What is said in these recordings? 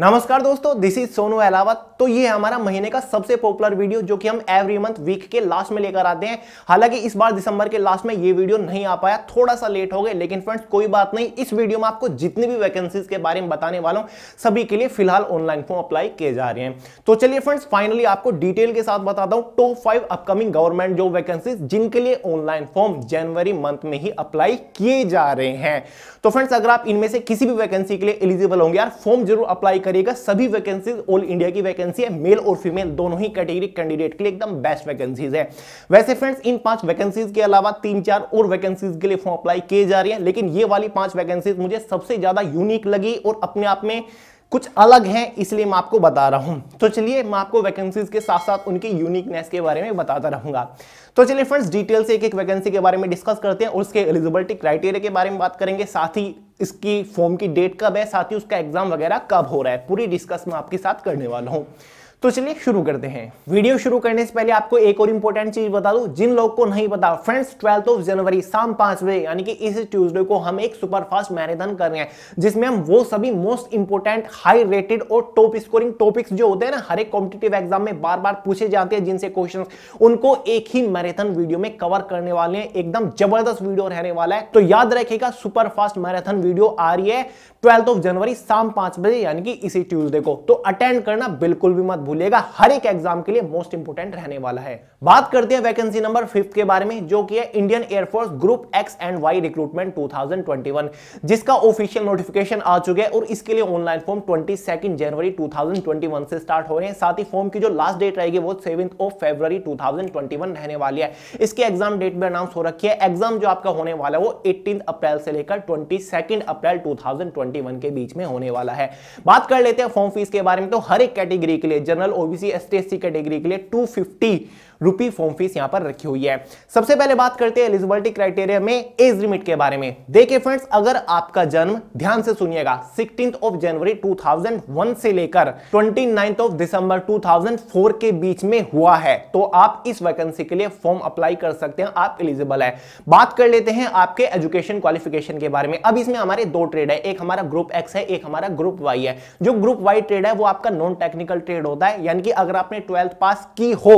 नमस्कार दोस्तों this is Sonu अलावत तो ये हमारा महीने का सबसे पॉपुलर वीडियो जो कि हम एवरी मंथ वीक के लास्ट में लेकर आते हैं हालांकि इस बार दिसंबर के लास्ट में ये वीडियो नहीं आ पाया थोड़ा सा लेट हो गए लेकिन फ्रेंड्स कोई बात नहीं इस वीडियो में आपको जितनी भी वैकेंसीज के बारे में बताने वाला हूँ सभी के लिए फिलहाल ऑनलाइन फॉर्म अप्लाई किए जा रहे हैं तो चलिए फ्रेंड्स फाइनली आपको डिटेल के साथ बताता हूँ top five upcoming government job vacancies जिनके लिए ऑनलाइन फॉर्म जनवरी मंथ में ही अप्लाई किए जा रहे हैं तो फ्रेंड्स अगर आप इनमें से किसी भी वैकेंसी के लिए एलिजिबल होंगे यार फॉर्म जरूर अप्लाई करिएगा सभी वैकेंसीज ऑल इंडिया की वैकेंसी है मेल और फीमेल दोनों ही कैटेगरी कैंडिडेट के लिए एकदम बेस्ट वैकेंसीज है वैसे फ्रेंड्स इन पांच वैकेंसीज के अलावा तीन चार और वैकेंसीज के लिए फॉर्म अप्लाई किए जा रही है लेकिन ये वाली पांच वैकेंसीज मुझे सबसे ज्यादा यूनिक लगी और अपने आप में कुछ अलग हैं इसलिए मैं आपको बता रहा हूं तो चलिए मैं आपको वैकेंसीज के साथ साथ उनकी यूनिकनेस के बारे में बताता रहूंगा तो चलिए फ्रेंड्स डिटेल से एक एक वैकेंसी के बारे में डिस्कस करते हैं और उसके एलिजिबिलिटी क्राइटेरिया के बारे में बात करेंगे साथ ही इसकी फॉर्म की डेट कब है साथ ही उसका एग्जाम वगैरह कब हो रहा है पूरी डिस्कस मैं आपके साथ करने वाला हूँ तो चलिए शुरू करते हैं वीडियो शुरू करने से पहले आपको एक और इंपॉर्टेंट चीज बता दूं जिन लोग को नहीं पता फ्रेंड्स ट्वेल्थ ऑफ जनवरी शाम पांच बजे यानी कि इस ट्यूसडे को हम एक सुपरफास्ट मैराथन कर रहे हैं जिसमें हम वो सभी मोस्ट इंपॉर्टेंट हाई रेटेड और टॉप स्कोरिंग टॉपिक्स जो होते हैं ना हर एक कॉम्पिटेटिव एग्जाम में बार बार पूछे जाते हैं जिनसे क्वेश्चन उनको एक ही मैराथन वीडियो में कवर करने वाले हैं एकदम जबरदस्त वीडियो रहने वाला है तो याद रखेगा सुपरफास्ट मैराथन वीडियो आ रही है ट्वेल्थ ऑफ जनवरी शाम पांच बजे यानी कि इसी ट्यूजडे को तो अटेंड करना बिल्कुल भी मत भूलिएगा हर एक एग्जाम के लिए मोस्ट इंपोर्टेंट रहने वाला है बात करते हैं वैकेंसी नंबर फिफ्थ के बारे में जो कि है Indian air force group X and Y recruitment 2021 जिसका ऑफिशियल नोटिफिकेशन आ चुका है और इसके लिए ऑनलाइन फॉर्म ट्वेंटी जनवरी टू से स्टार्ट हो रहे हैं साथ ही फॉर्म की जो लास्ट डेट रहेगी वो सेवन ऑफ फेब्रवरी टू रहने वाली है इसके एग्जाम डेट भी अनाउंस हो रखी है एग्जाम जो आपका होने वाला है वो एटीन अप्रैल से लेकर ट्वेंटी अप्रैल टू के बीच में होने वाला है बात कर लेते हैं फॉर्म फीस के बारे में तो हर एक कैटेगरी के लिए general OBC S T S C category के लिए 250 रुपी फॉर्म फीस यहां पर रखी हुई है सबसे पहले बात करते हैं एलिजिबिलिटी क्राइटेरिया में एज लिमिट के बारे में देखिए फ्रेंड्स अगर आपका जन्म ध्यान से सुनिएगा सिक्सटीन ऑफ जनवरी टू से लेकर ट्वेंटी ऑफ दिसंबर टू के बीच में हुआ है तो आप इस वैकेंसी के लिए फॉर्म अप्लाई कर सकते हैं आप एलिजिबल है बात कर लेते हैं आपके एजुकेशन क्वालिफिकेशन के बारे में अब इसमें हमारे दो ट्रेड है एक हमारा ग्रुप एक्स है एक हमारा ग्रुप वाई है जो ग्रुप वाई ट्रेड है वो आपका नॉन टेक्निकल ट्रेड होता है यानी कि अगर आपने ट्वेल्थ पास की हो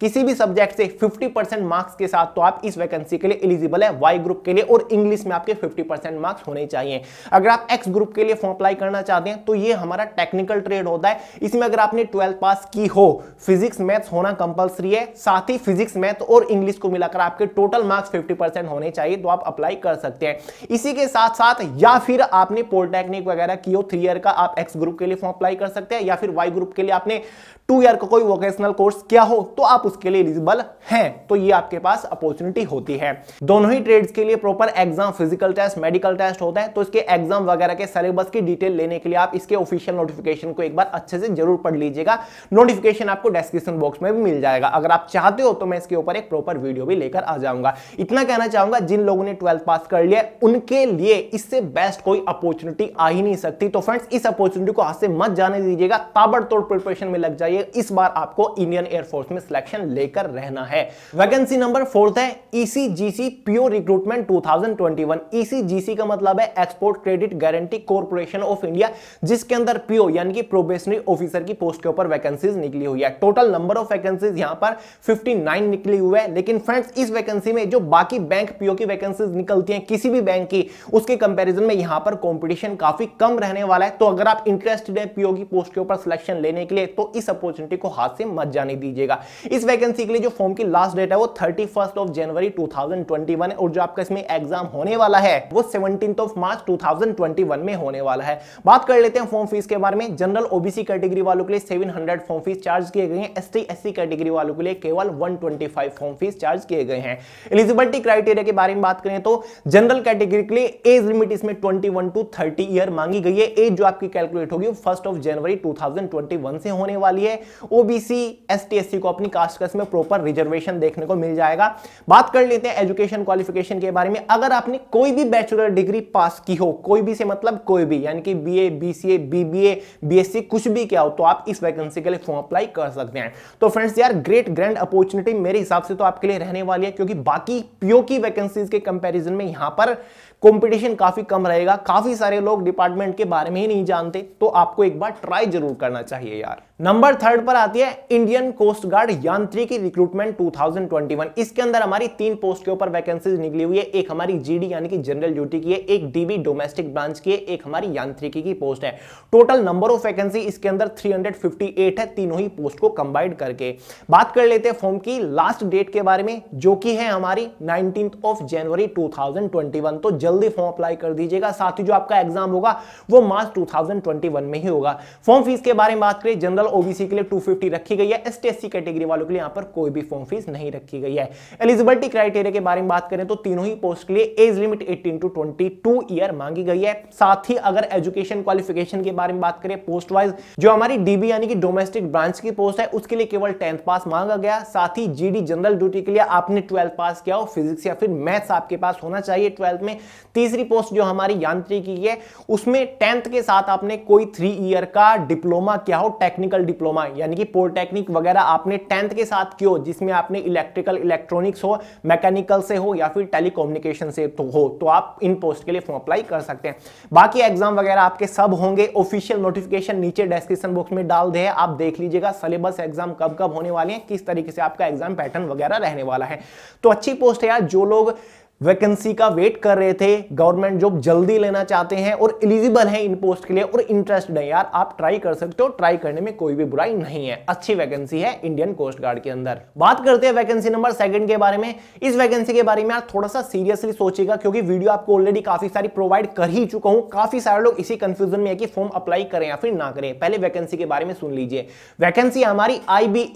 किसी भी सब्जेक्ट से 50 परसेंट मार्क्स के साथ तो आप इस वैकेंसी के लिए एलिजिबल है वाई ग्रुप के लिए और इंग्लिश में आपके 50 परसेंट मार्क्स होने चाहिए अगर आप एक्स ग्रुप के लिए फॉर्म अप्लाई करना चाहते हैं तो ये हमारा टेक्निकल ट्रेड होता है इसमें अगर आपने ट्वेल्थ पास की हो फिजिक्स मैथ्स होना कंपल्सरी है साथ ही फिजिक्स मैथ और इंग्लिश को मिलाकर आपके टोटल मार्क्स फिफ्टी होने चाहिए तो आप अप्लाई कर सकते हैं इसी के साथ साथ या फिर आपने पॉलिटेक्निक वगैरह की हो थ्री ईयर का आप एक्स ग्रुप के लिए फॉर्म अप्लाई कर सकते हैं या फिर वाई ग्रुप के लिए आपने टू ईयर का कोई वोकेशनल कोर्स किया हो तो आप उसके लिए एलिजिबल हैं तो ये आपके पास अपॉर्चुनिटी होती है दोनों ही ट्रेड्स के लिए proper exam physical test medical test होते हैं तो इसके एग्जाम वगैरह के सिलेबस की डिटेल लेने के लिए आप इसके ऑफिशियल नोटिफिकेशन को एक बार अच्छे से जरूर पढ़ लीजिएगा नोटिफिकेशन आपको डिस्क्रिप्शन बॉक्स में भी मिल जाएगा अगर आप चाहते हो तो मैं इसके ऊपर एक प्रॉपर वीडियो भी लेकर आ जाऊंगा इतना कहना चाहूंगा जिन लोगों ने ट्वेल्थ पास कर लिया उनके लिए इससे बेस्ट कोई अपॉर्चुनिटी आ ही नहीं सकती तो फ्रेंड्स इस अपॉर्चुनिटी को हाथ से मत जाने दीजिएगा ताबड़तोड़ प्रिपरेशन में लग जाइए इस बार आपको इंडियन एयरफोर्स में सिलेक्शन एक्शन लेकर रहना है वैकेंसी नंबर फोर्थ है ईसीजीसी प्योर रिक्रूटमेंट 2021 ईसीजीसी का मतलब है export credit guarantee corporation of India जिसके अंदर पीओ यानी कि प्रोबेशनरी ऑफिसर की पोस्ट के ऊपर वैकेंसीज निकली हुई है टोटल नंबर ऑफ वैकेंसीज यहां पर 59 निकली हुई है लेकिन फ्रेंड्स इस वैकेंसी में जो बाकी बैंक पीओ की वैकेंसीज निकलती हैं किसी भी बैंक की उसके कंपैरिजन में यहां पर कंपटीशन काफी कम रहने वाला है तो अगर आप इंटरेस्टेड है पीओ की पोस्ट के ऊपर सिलेक्शन लेने के लिए तो इस अपॉर्चुनिटी को हाथ से मत जाने दीजिएगा इस वैकेंसी के लिए जो फॉर्म की लास्ट डेट है वो थर्टी फर्स्ट ऑफ जनवरी 2021 है और जो आपका इसमें एग्जाम होने वाला है वो सेवनटीन ऑफ मार्च 2021 में होने वाला है बात कर लेते हैं फॉर्म फीस के बारे में जनरल ओबीसी कैटेगरी वालों के लिए 700 फॉर्म फीस चार्ज किए गए हैं एस टी कैटेगरी वालों के लिए केवल 125 फॉर्म फीस चार्ज किए गए हैं एलिजिबिलिटी क्राइटेरिया के बारे में बात करें तो जनरल कैटेगरी के लिए एज लिमिट इसमें 21 टू थर्टी ईयर मांगी गई है एज जो आपकी कैलकुलेट होगी फर्स्ट ऑफ जनवरी 2021 से होने वाली है ओबीसी एस टी को अपनी कास्ट का इसमें प्रॉपर रिजर्वेशन देखने को मिल जाएगा बात कर लेते हैं एजुकेशन क्वालिफिकेशन के बारे में अगर आपने कोई भी बैचलर डिग्री पास की हो कोई भी से मतलब कोई भी यानी कि B A B C A B B A B S C कुछ भी क्या हो तो आप इस वैकेंसी के लिए फॉर्म अप्लाई कर सकते हैं तो फ्रेंड्स यार ग्रेट ग्रैंड अपॉर्चुनिटी मेरे हिसाब से तो आपके लिए रहने वाली है क्योंकि बाकी पीओ की वैकेंसीज के कंपेरिजन में यहां पर कंपटीशन काफी कम रहेगा काफी सारे लोग डिपार्टमेंट के बारे में ही नहीं जानते तो आपको एक बार ट्राई जरूर करना चाहिए यार नंबर थर्ड पर आती है इंडियन कोस्ट गार्ड यात्री की रिक्रूटमेंट 2021 इसके अंदर हमारी तीन पोस्ट के ऊपर वैकेंसीज निकली हुई है एक हमारी जीडी यानी कि जनरल ड्यूटी की है एक डीबी डोमेस्टिक ब्रांच की है एक हमारी यांत्रिकी की पोस्ट है टोटल नंबर ऑफ वैकेंसी इसके अंदर 358 है तीनों ही पोस्ट को कंबाइड करके बात कर लेते हैं फॉर्म की लास्ट डेट के बारे में जो कि है हमारी नाइनटीन ऑफ जनवरी टू तो जल्दी फॉर्म अप्लाई कर दीजिएगा साथ ही जो आपका एग्जाम होगा वो मार्च 2021 में ही होगा फॉर्म फीस के बारे में बात करें जनरल ओबीसी के लिए 250 रखी गई है एस टी कैटेगरी वालों के लिए यहाँ पर कोई भी फॉर्म फीस नहीं रखी गई है एलिजिबिलिटी क्राइटेरिया के बारे में बात करें तो तीनों ही पोस्ट के लिए age limit eighteen to twenty year मांगी गई है साथ ही अगर एजुकेशन क्वालिफिकेशन के बारे में बात करें पोस्ट वाइज जो हमारी डीबी यानी कि डोमेस्टिक ब्रांच की पोस्ट है उसके लिए केवल टेंथ पास मांगा गया साथ ही जीडी जनरल ड्यूटी के लिए आपने ट्वेल्थ पास किया हो फिजिक्स या फिर मैथ्स आपके पास होना चाहिए ट्वेल्थ में तीसरी पोस्ट जो हमारी यांत्रिकी है उसमें टेंथ के साथ आपने कोई थ्री ईयर का डिप्लोमा क्या हो टेक्निकल डिप्लोमा यानी कि पोलटेक्निक वगैरह आपने टेंथ के साथ क्यों जिसमें आपने इलेक्ट्रिकल इलेक्ट्रॉनिक्स हो मैकेनिकल से हो या फिर टेलीकोम्युनिकेशन से तो हो तो आप इन पोस्ट के लिए फॉर्म अप्लाई कर सकते हैं बाकी एग्जाम वगैरह आपके सब होंगे ऑफिशियल नोटिफिकेशन नीचे डिस्क्रिप्शन बॉक्स में डाल दे आप देख लीजिएगा सिलेबस एग्जाम कब कब होने वाले हैं किस तरीके से आपका एग्जाम पैटर्न वगैरह रहने वाला है तो अच्छी पोस्ट है यार जो लोग वैकेंसी का वेट कर रहे थे गवर्नमेंट जॉब जल्दी लेना चाहते हैं और एलिजिबल हैं इन पोस्ट के लिए और इंटरेस्टेड है यार आप ट्राई कर सकते हो ट्राई करने में कोई भी बुराई नहीं है अच्छी वैकेंसी है इंडियन कोस्ट गार्ड के अंदर बात करते हैं वैकेंसी नंबर सेकंड के बारे में इस वैकेंसी के बारे में यार थोड़ा सा सीरियसली सोचेगा क्योंकि वीडियो आपको ऑलरेडी काफी सारी प्रोवाइड कर ही चुका हूं काफी सारे लोग इसी कंफ्यूजन में है कि फॉर्म अप्लाई करें या फिर ना करें पहले वैकेंसी के बारे में सुन लीजिए वैकेंसी हमारी आई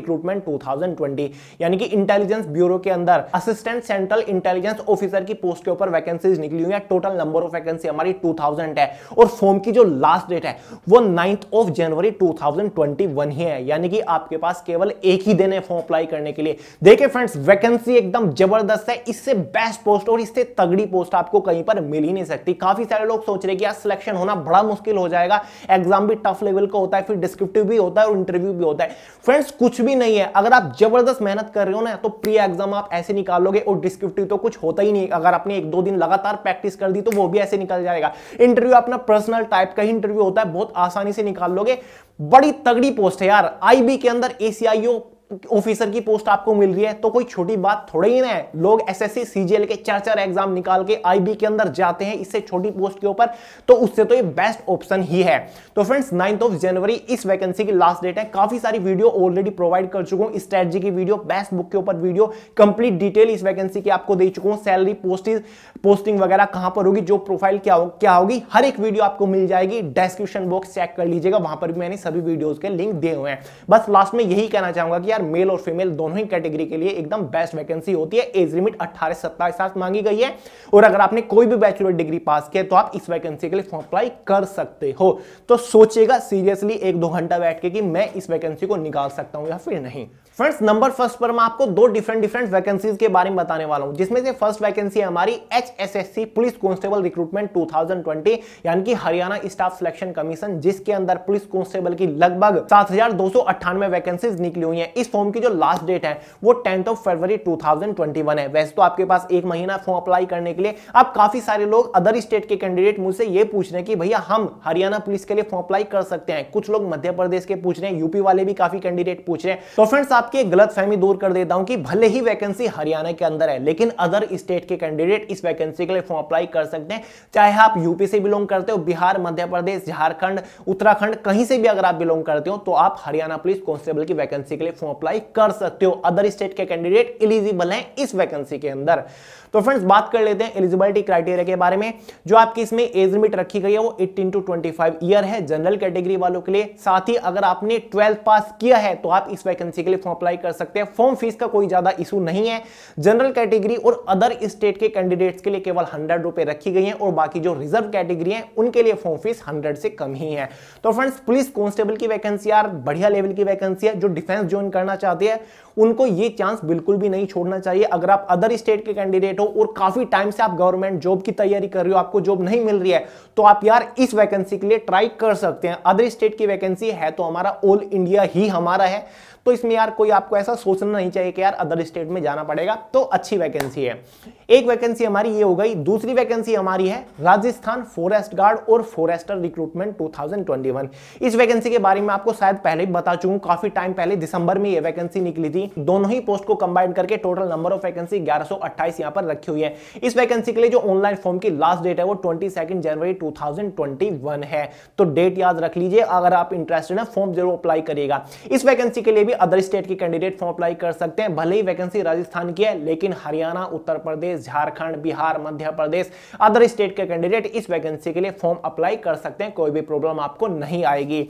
रिक्रूटमेंट टू यानी कि इंटेलिजेंस ब्यूरो के अंदर असिस्टेंट सेंट्रल इंटेलिजेंस ऑफिसर की पोस्ट के ऊपर वैकेंसीज निकली हुई है टोटल नंबर ऑफ वैकेंसी हमारी 2000 है और फॉर्म की जो लास्ट डेट है वो नाइन्थ ऑफ जनवरी 2021 ही है यानी कि आपके पास केवल एक ही दिन है फॉर्म अप्लाई करने के लिए देखिए फ्रेंड्स वैकेंसी एकदम जबरदस्त है इससे बेस्ट पोस्ट और इससे तगड़ी पोस्ट आपको कहीं पर मिल ही नहीं सकती काफी सारे लोग सोच रहे कि यार सिलेक्शन होना बड़ा मुश्किल हो जाएगा एग्जाम भी टफ लेवल का होता है फिर डिस्क्रिप्टिव भी होता है और इंटरव्यू भी होता है फ्रेंड्स कुछ भी नहीं है अगर आप जबरदस्त मेहनत कर रहे हो ना तो प्री एग्जाम आप ऐसे निकालोगे और डिस्क्रिप्टिव तो कुछ होता ही नहीं अगर आपने एक दो दिन लगातार प्रैक्टिस कर दी तो वो भी ऐसे निकल जाएगा इंटरव्यू अपना पर्सनल टाइप का ही इंटरव्यू होता है बहुत आसानी से निकाल लोगे बड़ी तगड़ी पोस्ट है यार आईबी के अंदर एसीआईओ ऑफिसर की पोस्ट आपको मिल रही है तो कोई छोटी बात थोड़ी ही ना है लोग एसएससी सीजीएल के चार चार एग्जाम निकाल के आईबी के अंदर जाते हैं इससे छोटी पोस्ट के ऊपर तो उससे तो ये बेस्ट ऑप्शन ही है तो फ्रेंड्स नाइन्थ ऑफ जनवरी इस वैकेंसी की लास्ट डेट है काफी सारी वीडियो ऑलरेडी प्रोवाइड कर चुका हूं स्ट्रेटजी की वीडियो बेस्ट बुक के ऊपर वीडियो कंप्लीट डिटेल इस वैकेंसी की आपको दे चुका हूँ सैलरी पोस्टिंग पोस्टिंग वगैरह कहां पर होगी जो प्रोफाइल क्या हो, क्या होगी हर एक वीडियो आपको मिल जाएगी डिस्क्रिप्शन बॉक्स चेक कर लीजिएगा वहां पर भी मैंने सभी वीडियोज के लिंक दिए हुए हैं बस लास्ट में यही कहना चाहूंगा कि यार यार मेल और फीमेल दोनों ही कैटेगरी के लिए एकदम बेस्ट वैकेंसी होती है एज लिमिट अट्ठारह सत्ताईस साल मांगी गई है और अगर आपने कोई भी बैचलर डिग्री पास किया तो आप इस वैकेंसी के लिए फॉर्म अप्लाई कर सकते हो तो सोचेगा सीरियसली एक दो घंटा बैठ के कि मैं इस वैकेंसी को निकाल सकता हूं या फिर नहीं फ्रेंड्स नंबर फर्स्ट पर मैं आपको दो डिफरेंट डिफरेंट वैकेंसीज के बारे में बताने वाला हूं जिसमें से फर्स्ट वैकेंसी हमारी एचएसएससी पुलिस कांस्टेबल रिक्रूटमेंट 2020 यानी कि हरियाणा स्टाफ सिलेक्शन कमीशन जिसके अंदर पुलिस कांस्टेबल की लगभग सात वैकेंसीज निकली हुई हैं इस फॉर्म की जो लास्ट डेट है वो टेंथ ऑफ फरवरी 2021 है वैसे तो आपके पास एक महीना फॉर्म अप्लाई करने के लिए अब काफी सारे लोग अदर स्टेट के कैंडिडेट मुझसे ये पूछ रहे हैं कि भैया हम हरियाणा पुलिस के लिए फॉर्म अप्लाई कर सकते हैं कुछ लोग मध्य प्रदेश के पूछ रहे हैं यूपी वाले भी काफी कैंडिडेट पूछ रहे हैं तो फ्रेंड्स आपकी गलत दूर कर देता हूं कि भले ही वैकेंसी हरियाणा के अंदर है लेकिन अदर स्टेट के कैंडिडेट इस वैकेंसी के लिए फॉर्म अप्लाई कर सकते हैं चाहे आप यूपी से बिलोंग करते हो बिहार मध्य प्रदेश झारखंड उत्तराखंड कहीं से भी अगर आप बिलोंग करते हो तो आप हरियाणा पुलिस कांस्टेबल की वैकेंसी के लिए फॉर्म अप्लाई कर सकते हो अदर स्टेट के कैंडिडेट एलिजिबल हैं इस वैकेंसी के अंदर तो फ्रेंड्स बात कर लेते हैं एलिजिबिलिटी क्राइटेरिया के बारे में जो आपकी इसमें एज लिमिट रखी गई है वो 18 टू 25 ईयर है जनरल कैटेगरी वालों के लिए साथ ही अगर आपने ट्वेल्थ पास किया है तो आप इस वैकेंसी के लिए फॉर्म अप्लाई कर सकते हैं फॉर्म फीस का कोई ज्यादा इशू नहीं है जनरल कैटेगरी और अदर स्टेट के कैंडिडेट्स के लिए केवल हंड्रेड रखी गई है और बाकी जो रिजर्व कैटेगरी है उनके लिए फॉर्म फीस हंड्रेड से कम ही है तो फ्रेंड्स पुलिस कॉन्स्टेबल की वैकेंसी यार बढ़िया लेवल की वैकेंसी है जो डिफेंस ज्वाइन करना चाहते हैं उनको ये चांस बिल्कुल भी नहीं छोड़ना चाहिए अगर आप अदर स्टेट के कैंडिडेट हो और काफी टाइम से आप गवर्नमेंट जॉब की तैयारी कर रहे हो आपको जॉब नहीं मिल रही है तो आप यार इस वैकेंसी के लिए ट्राई कर सकते हैं अदर स्टेट की वैकेंसी है तो हमारा ऑल इंडिया ही हमारा है तो इसमें यार कोई आपको ऐसा सोचना नहीं चाहिए कि यार अदर स्टेट में जाना पड़ेगा तो अच्छी वैकेंसी है एक वैकेंसी हमारी ये हो गई दूसरी वैकेंसी हमारी है राजस्थान फॉरेस्ट गार्ड और फॉरेस्टर रिक्रूटमेंट 2021 इस वैकेंसी के बारे में आपको शायद पहले ही बता चुका काफी टाइम पहले दिसंबर में ये वैकेंसी निकली थी दोनों ही पोस्ट को कंबाइन करके टोटल नंबर ऑफ वैकेंसी ग्यारह यहां पर रखी हुई है इस वैकेंसी के लिए जो ऑनलाइन फॉर्म की लास्ट डेट है वो ट्वेंटी जनवरी टू है तो डेट याद रख लीजिए अगर आप इंटरेस्टेड है फॉर्म जरूर अप्लाई करिएगा इस वैकेंसी के लिए भी अदर स्टेट के कैंडिडेट फॉर्म अप्लाई कर सकते हैं भले ही वैकेंसी राजस्थान की है लेकिन हरियाणा उत्तर प्रदेश झारखंड बिहार मध्य प्रदेश अदर स्टेट के कैंडिडेट इस वैकेंसी के लिए फॉर्म अप्लाई कर सकते हैं कोई भी प्रॉब्लम आपको नहीं आएगी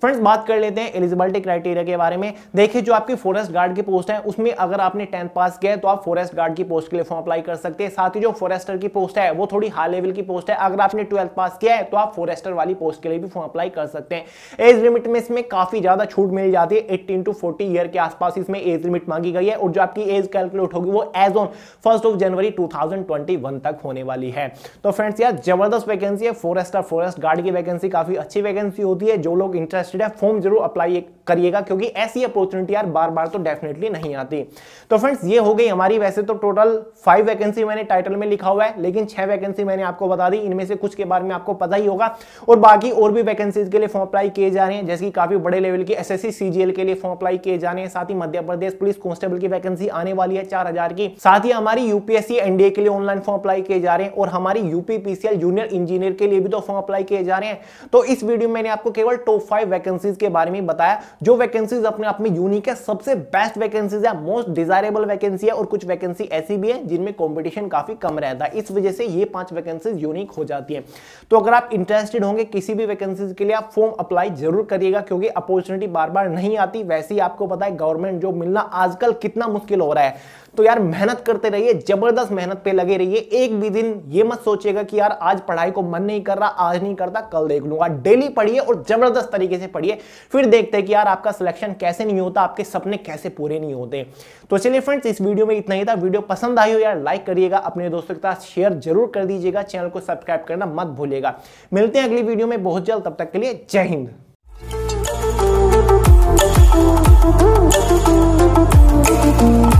फ्रेंड्स बात कर लेते हैं एलिजिबिलिटी क्राइटेरिया के बारे में देखिए जो आपकी फॉरेस्ट गार्ड की पोस्ट है उसमें अगर आपने टेंथ पास किया है तो आप फॉरेस्ट गार्ड की पोस्ट के लिए फॉर्म अप्लाई कर सकते हैं साथ ही जो फॉरेस्टर की पोस्ट है वो थोड़ी हाई लेवल की पोस्ट है अगर आपने ट्वेल्थ पास किया है तो आप फॉरेस्टर वाली पोस्ट के लिए भी फॉर्म अप्लाई कर सकते हैं एज लिमिट में इसमें काफी ज्यादा छूट मिल जाती है एट्टीन टू फोर्टी ईयर के आसपास इसमें एज लिमिट मांगी गई है और जो आपकी एज कैलकुलेट होगी वो एज ऑन फर्स्ट ऑफ जनवरी 2021 तक होने वाली है तो फ्रेंड्स यार जबरदस्त वैकेंसी है फॉरेस्ट और फॉरेस्ट गार्ड की वैकेंसी काफी अच्छी वैकेंसी होती है जो लोग इंटरेस्टेड है फॉर्म जरूर अप्लाई करिएगा क्योंकि ऐसी अपॉर्चुनिटी यार बार बार तो डेफिनेटली नहीं आती तो फ्रेंड्स ये हो गई हमारी वैसे तो टोटल फाइव वैकेंसी मैंने टाइटल में लिखा हुआ है लेकिन छह वैकेंसी मैंने आपको बता दी इनमें से कुछ के बारे में आपको पता ही होगा और बाकी और भी वैकेंसीज के लिए फॉर्म अप्लाई किए जा रहे हैं जैसे कि काफी बड़े लेवल की एस एस के लिए फॉर्म अप्लाई किए जा रहे हैं साथ ही मध्य प्रदेश पुलिस कॉन्स्टेबल की वैकेंसी आने वाली है चार की साथ ही हमारी यूपीएससी एनडीए के लिए ऑनलाइन फॉर्म अप्लाई किए जा रहे हैं और हमारी यूपीपीसीएल जूनियर इंजीनियर के लिए भी तो फॉर्म अप्लाई किए जा रहे हैं तो इस वीडियो में मैंने आपको केवल टॉप फाइव वैकेंसीज के बारे में बताया जो वैकेंसीज अपने आप में यूनिक है सबसे बेस्ट वैकेंसीज है मोस्ट डिजायरेबल वैकेंसी है और कुछ वैकेंसी ऐसी भी है जिनमें कॉम्पिटिशन काफी कम रहता है इस वजह से ये पांच वैकेंसीज यूनिक हो जाती है तो अगर आप इंटरेस्टेड होंगे किसी भी वैकेंसीज के लिए आप फॉर्म अप्लाई जरूर करिएगा क्योंकि अपॉर्चुनिटी बार बार नहीं आती वैसे ही आपको पता है गवर्नमेंट जॉब मिलना आजकल कितना मुश्किल हो रहा है तो यार मेहनत करते रहिए जबरदस्त मेहनत पे लगे रहिए एक भी दिन ये मत सोचिएगा कि यार आज पढ़ाई को मन नहीं कर रहा आज नहीं करता कल देख लूंगा डेली पढ़िए और जबरदस्त तरीके से पढ़िए फिर देखते हैं कि यार यार आपका सिलेक्शन कैसे नहीं होता आपके सपने कैसे पूरे नहीं होते तो चलिए फ्रेंड्स इस वीडियो में इतना ही था वीडियो पसंद आई हो यार लाइक करिएगा अपने दोस्तों के साथ शेयर जरूर कर दीजिएगा चैनल को सब्सक्राइब करना मत भूलिएगा मिलते हैं अगली वीडियो में बहुत जल्द तब तक के लिए जय हिंद